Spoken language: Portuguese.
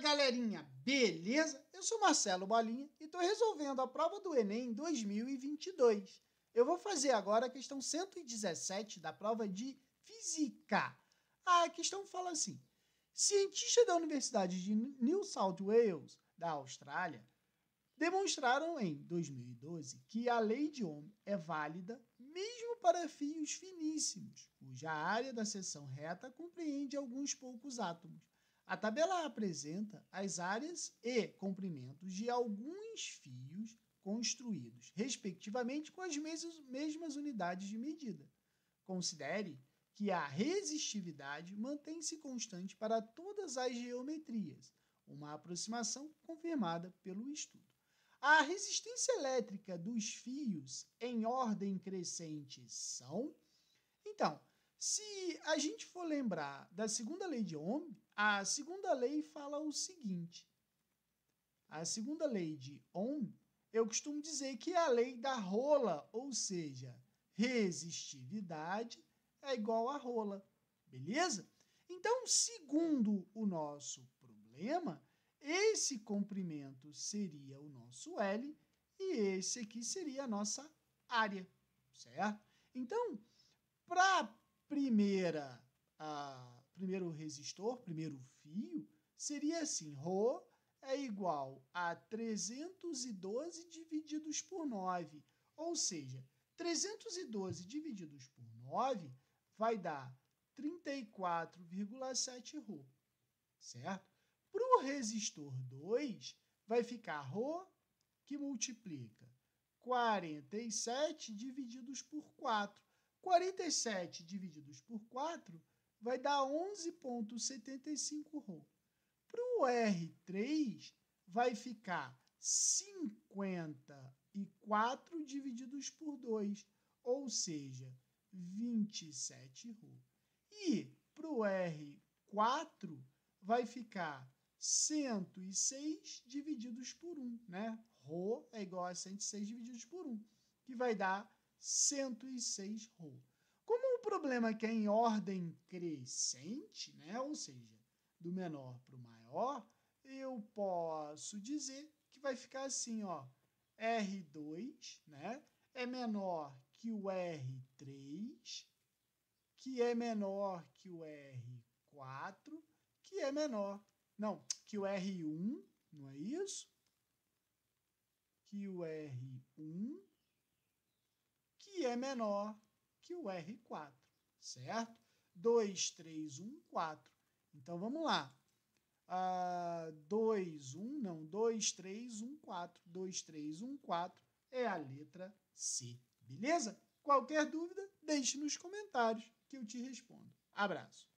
galerinha, beleza? Eu sou Marcelo Bolinha e estou resolvendo a prova do Enem 2022. Eu vou fazer agora a questão 117 da prova de Física. A questão fala assim: cientistas da Universidade de New South Wales, da Austrália, demonstraram em 2012 que a lei de Ohm é válida mesmo para fios finíssimos, cuja área da seção reta compreende alguns poucos átomos. A tabela apresenta as áreas e comprimentos de alguns fios construídos, respectivamente, com as mesmas, unidades de medida. Considere que a resistividade mantém-se constante para todas as geometrias, uma aproximação confirmada pelo estudo. A resistência elétrica dos fios em ordem crescente são. Então, se a gente for lembrar da segunda lei de Ohm, a segunda lei fala o seguinte: a segunda lei de Ohm, eu costumo dizer que é a lei da rola, ou seja, resistividade é igual a rola, beleza? Então, segundo o nosso problema, esse comprimento seria o nosso L e esse aqui seria a nossa área, certo? Então, para primeira, a primeiro resistor, primeiro fio, seria assim: Rho é igual a 312 divididos por 9. Ou seja, 312 divididos por 9 vai dar 34,7 Rho, certo? Para o resistor 2, vai ficar Rho que multiplica 47 divididos por 4, 47 divididos por 4 vai dar 11,75 Rho. Para o R3, vai ficar 54 divididos por 2, ou seja, 27 Rho. E para o R4, vai ficar 106 divididos por 1, né? Rho é igual a 106 divididos por 1, que vai dar 106 rolos. Como o problema é que é em ordem crescente, né, ou seja, do menor para o maior, eu posso dizer que vai ficar assim, ó, R2, né, é menor que o R3, que é menor que o R4, que é menor, não, que o R1, não é isso? Que o R1 que é menor que o R4, certo? 2, 3, 1, 4. Então vamos lá. Uh, 2, 1, não, 2, 3, 1, 4. 2, 3, 1, 4 é a letra C, beleza? Qualquer dúvida, deixe nos comentários que eu te respondo. Abraço!